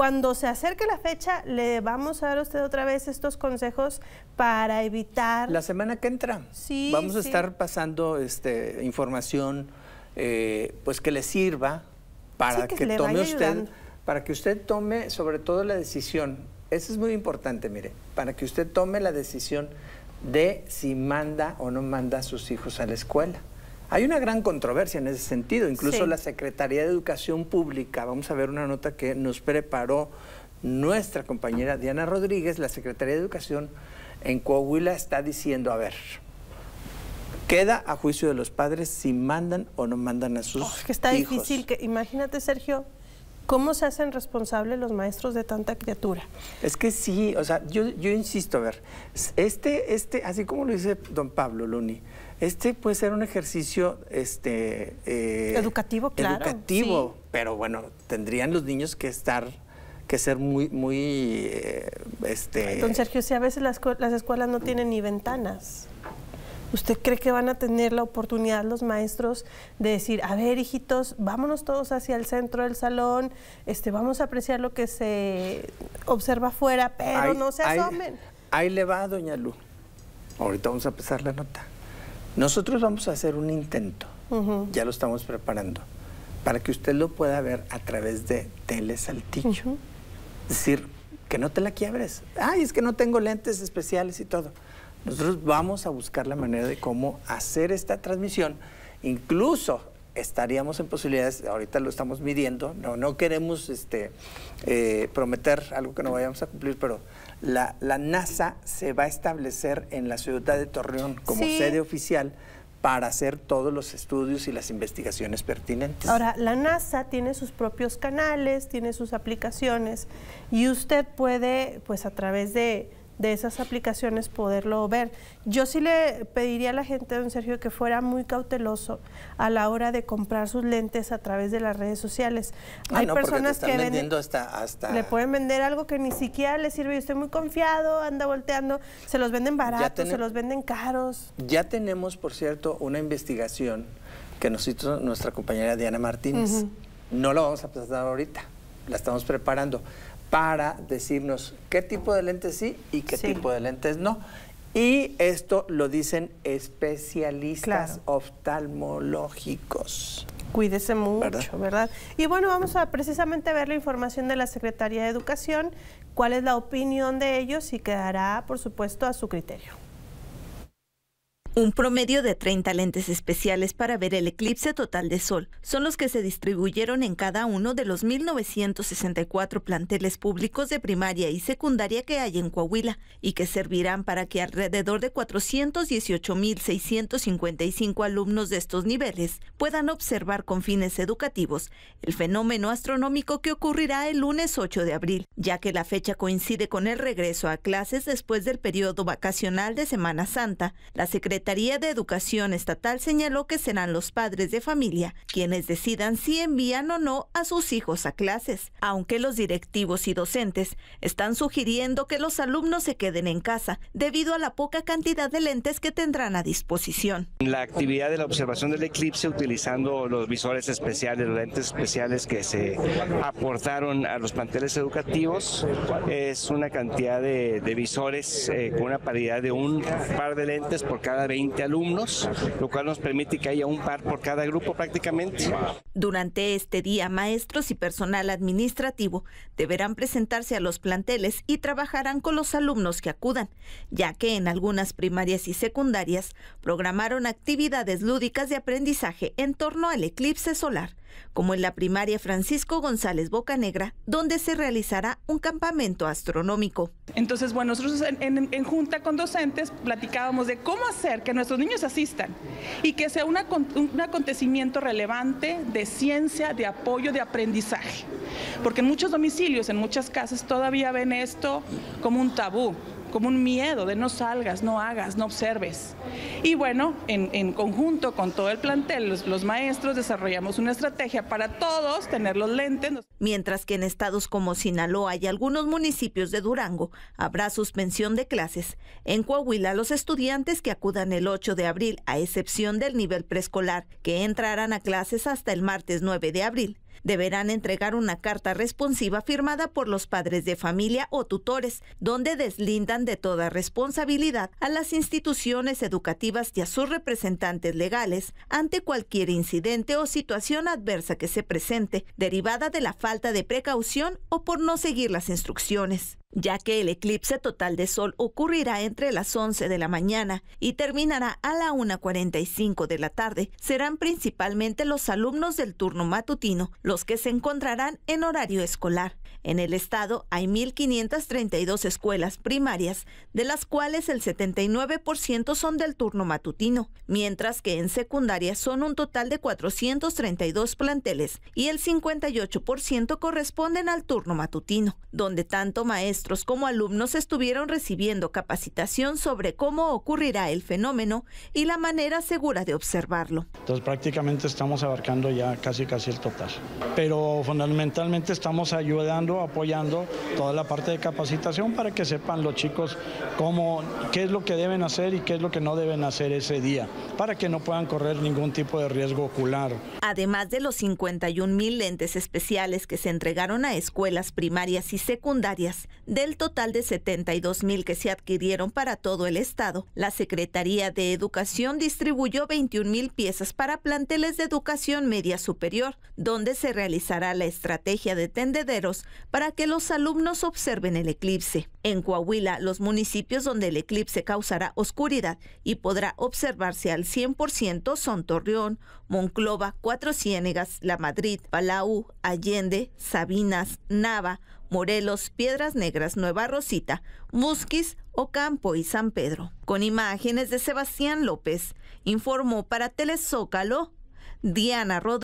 cuando se acerque la fecha, le vamos a dar a usted otra vez estos consejos para evitar... La semana que entra. Sí, vamos a estar pasando este, información eh, pues que le sirva para que, tome usted, para que usted tome sobre todo la decisión. Eso es muy importante, mire, para que usted tome la decisión de si manda o no manda a sus hijos a la escuela. Hay una gran controversia en ese sentido. Incluso la Secretaría de Educación Pública, vamos a ver una nota que nos preparó nuestra compañera Diana Rodríguez, la Secretaría de Educación en Coahuila está diciendo, a ver, queda a juicio de los padres si mandan o no mandan a sus oh, que está difícil, imagínate Sergio, ¿Cómo se hacen responsables los maestros de tanta criatura? Es que sí, o sea, yo, insisto, a ver, este, este, así como lo dice don Pablo Luni, este puede ser un ejercicio este, eh, educativo, claro. Educativo, pero bueno, tendrían los niños que estar que ser muy, muy, eh, este... Don Sergio, si a veces las escuelas no tienen ni ventanas. ¿Usted cree que van a tener la oportunidad los maestros de decir, a ver, hijitos, vámonos todos hacia el centro del salón, este, vamos a apreciar lo que se observa afuera, pero no se asomen? Ahí, le va, doña Lu. Ahorita vamos a empezar la nota. Nosotros vamos a hacer un intento, ya lo estamos preparando, para que usted lo pueda ver a través de Telesaltillo. Es decir, que no te la quiebres. Ay, es que no tengo lentes especiales y todo. Nosotros vamos a buscar la manera de cómo hacer esta transmisión. Incluso estaríamos en posibilidades, ahorita lo estamos midiendo, no, no queremos este, eh, prometer algo que no vayamos a cumplir, pero la, NASA se va a establecer en la ciudad de Torreón como sede oficial para hacer todos los estudios y las investigaciones pertinentes. Ahora, la NASA tiene sus propios canales, tiene sus aplicaciones y usted puede, pues a través de de esas aplicaciones poderlo ver. Yo sí le pediría a la gente, don Sergio, que fuera muy cauteloso a la hora de comprar sus lentes a través de las redes sociales. Ah, Hay personas que hasta, le pueden vender algo que ni siquiera le sirve y usted muy confiado, anda volteando, se los venden baratos, se los venden caros. Ya tenemos, por cierto, una investigación que nos hizo nuestra compañera Diana Martínez. No lo vamos a presentar ahorita, la estamos preparando para decirnos qué tipo de lentes sí y qué tipo de lentes no. Y esto lo dicen especialistas oftalmológicos. Cuídese mucho, ¿verdad? Y bueno, vamos a precisamente ver la información de la Secretaría de Educación, cuál es la opinión de ellos y quedará, por supuesto, a su criterio. Un promedio de 30 lentes especiales para ver el eclipse total de sol son los que se distribuyeron en cada uno de los 1.964 planteles públicos de primaria y secundaria que hay en Coahuila y que servirán para que alrededor de 418.655 alumnos de estos niveles puedan observar con fines educativos el fenómeno astronómico que ocurrirá el lunes 8 de abril, ya que la fecha coincide con el regreso a clases después del periodo vacacional de Semana Santa. La la Secretaría de Educación Estatal señaló que serán los padres de familia quienes decidan si envían o no a sus hijos a clases, aunque los directivos y docentes están sugiriendo que los alumnos se queden en casa debido a la poca cantidad de lentes que tendrán a disposición. La actividad de la observación del eclipse utilizando los visores especiales, los lentes especiales que se aportaron a los planteles educativos es una cantidad de, visores eh, con una paridad de un par de lentes por cada 20 alumnos, lo cual nos permite que haya un par por cada grupo prácticamente. Durante este día, maestros y personal administrativo deberán presentarse a los planteles y trabajarán con los alumnos que acudan, ya que en algunas primarias y secundarias programaron actividades lúdicas de aprendizaje en torno al eclipse solar como en la primaria Francisco González Bocanegra, donde se realizará un campamento astronómico. Entonces, bueno, nosotros en, junta con docentes platicábamos de cómo hacer que nuestros niños asistan y que sea un acontecimiento relevante de ciencia, de apoyo, de aprendizaje. Porque en muchos domicilios, en muchas casas, todavía ven esto como un tabú como un miedo de no salgas, no hagas, no observes. Y bueno, en, conjunto con todo el plantel, los, los, maestros desarrollamos una estrategia para todos tener los lentes. Mientras que en estados como Sinaloa y algunos municipios de Durango habrá suspensión de clases, en Coahuila los estudiantes que acudan el 8 de abril, a excepción del nivel preescolar, que entrarán a clases hasta el martes 9 de abril, deberán entregar una carta responsiva firmada por los padres de familia o tutores, donde deslindan de toda responsabilidad a las instituciones educativas y a sus representantes legales ante cualquier incidente o situación adversa que se presente, derivada de la falta de precaución o por no seguir las instrucciones ya que el eclipse total de Sol ocurrirá entre las 11 de la mañana y terminará a la 1.45 de la tarde. Serán principalmente los alumnos del turno matutino los que se encontrarán en horario escolar. En el estado hay 1.532 escuelas primarias, de las cuales el 79% son del turno matutino, mientras que en secundaria son un total de 432 planteles y el 58% corresponden al turno matutino, donde tanto maestros como alumnos estuvieron recibiendo capacitación sobre cómo ocurrirá el fenómeno y la manera segura de observarlo. Entonces prácticamente estamos abarcando ya casi casi el total, pero fundamentalmente estamos ayudando, apoyando toda la parte de capacitación para que sepan los chicos cómo, qué es lo que deben hacer y qué es lo que no deben hacer ese día, para que no puedan correr ningún tipo de riesgo ocular. Además de los 51 mil lentes especiales que se entregaron a escuelas primarias y secundarias, del total de 72 mil que se adquirieron para todo el estado, la Secretaría de Educación distribuyó 21 mil piezas para planteles de educación media superior, donde se realizará la estrategia de tendederos para que los alumnos observen el eclipse. En Coahuila, los municipios donde el eclipse causará oscuridad y podrá observarse al 100% son Torreón, Monclova, Cuatro Ciénegas, La Madrid, Palau, Allende, Sabinas, Nava, Morelos, Piedras Negras, Nueva Rosita, Musquis, Ocampo y San Pedro. Con imágenes de Sebastián López, informó para Telezócalo Diana Rodríguez.